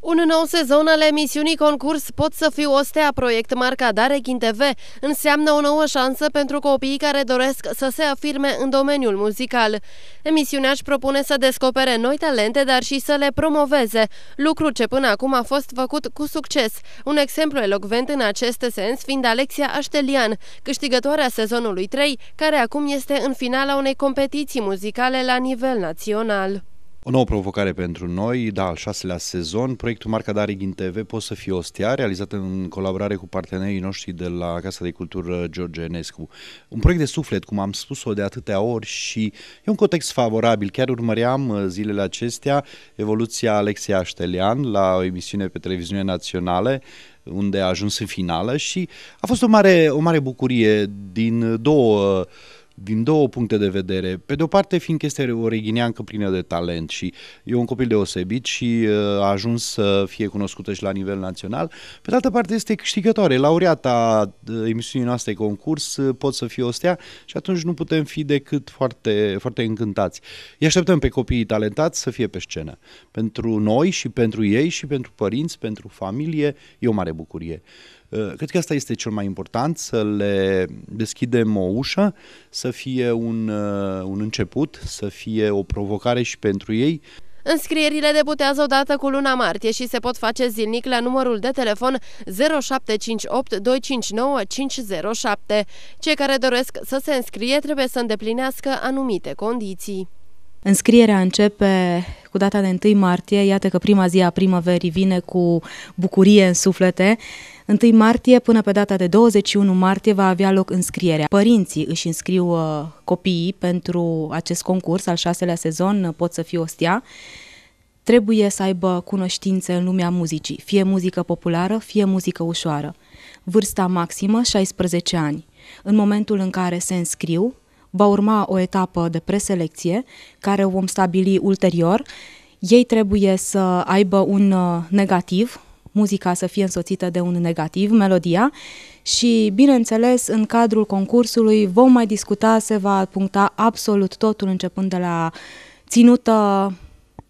Un nou sezon al emisiunii concurs Pot să fiu ostea, proiect marca Darekin TV, înseamnă o nouă șansă pentru copiii care doresc să se afirme în domeniul muzical. Emisiunea își propune să descopere noi talente, dar și să le promoveze, lucru ce până acum a fost făcut cu succes. Un exemplu elocvent în acest sens fiind Alexia Aștelian, câștigătoarea sezonului 3, care acum este în finala unei competiții muzicale la nivel național. O nouă provocare pentru noi, da, al șaselea sezon, proiectul Marca Darighin TV poate să fie stea, realizat în colaborare cu partenerii noștri de la Casa de Cultură George Enescu. Un proiect de suflet, cum am spus-o de atâtea ori și e un context favorabil. Chiar urmăream uh, zilele acestea evoluția Alexei Aștelian la o emisiune pe televiziune națională, unde a ajuns în finală și a fost o mare, o mare bucurie din două uh, din două puncte de vedere. Pe de o parte, fiindcă este o reghineancă plină de talent și e un copil deosebit și uh, a ajuns să fie cunoscută și la nivel național, pe de altă parte este câștigătoare, laureata uh, emisiunii noastre concurs, uh, pot să fie o stea și atunci nu putem fi decât foarte, foarte încântați. Îi așteptăm pe copiii talentați să fie pe scenă. Pentru noi și pentru ei și pentru părinți, pentru familie, e o mare bucurie. Eh, cred că asta este cel mai important, să le deschidem o ușă, să fie un, eh, un început, să fie o provocare și pentru ei. Înscrierile debutează odată cu luna martie și se pot face zilnic la numărul de telefon 0758 259 507. Cei care doresc să se înscrie trebuie să îndeplinească anumite condiții. Înscrierea începe cu data de 1 martie, iată că prima zi a primăverii vine cu bucurie în suflete. 1 martie până pe data de 21 martie va avea loc înscrierea. Părinții își înscriu uh, copiii pentru acest concurs al șaselea sezon, uh, pot să fie ostea. Trebuie să aibă cunoștințe în lumea muzicii, fie muzică populară, fie muzică ușoară. Vârsta maximă 16 ani. În momentul în care se înscriu, va urma o etapă de preselecție, care o vom stabili ulterior. Ei trebuie să aibă un uh, negativ, muzica să fie însoțită de un negativ, melodia, și, bineînțeles, în cadrul concursului vom mai discuta, se va puncta absolut totul, începând de la ținută,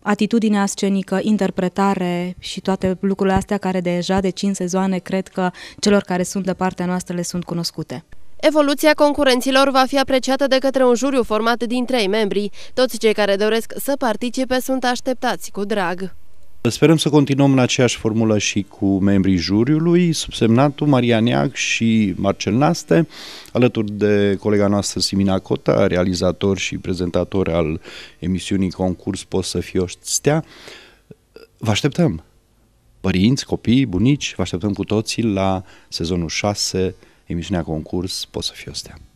atitudinea scenică, interpretare și toate lucrurile astea care deja de 5 sezoane cred că celor care sunt de partea noastră le sunt cunoscute. Evoluția concurenților va fi apreciată de către un juriu format din trei membri. Toți cei care doresc să participe sunt așteptați cu drag. Sperăm să continuăm în aceeași formulă și cu membrii juriului, subsemnatul Maria Neag și Marcel Naste, alături de colega noastră Simina Cota, realizator și prezentator al emisiunii Concurs Poți să fii o stea. Vă așteptăm! Părinți, copii, bunici, vă așteptăm cu toții la sezonul 6 emisiunea concurs pot să fie o stea.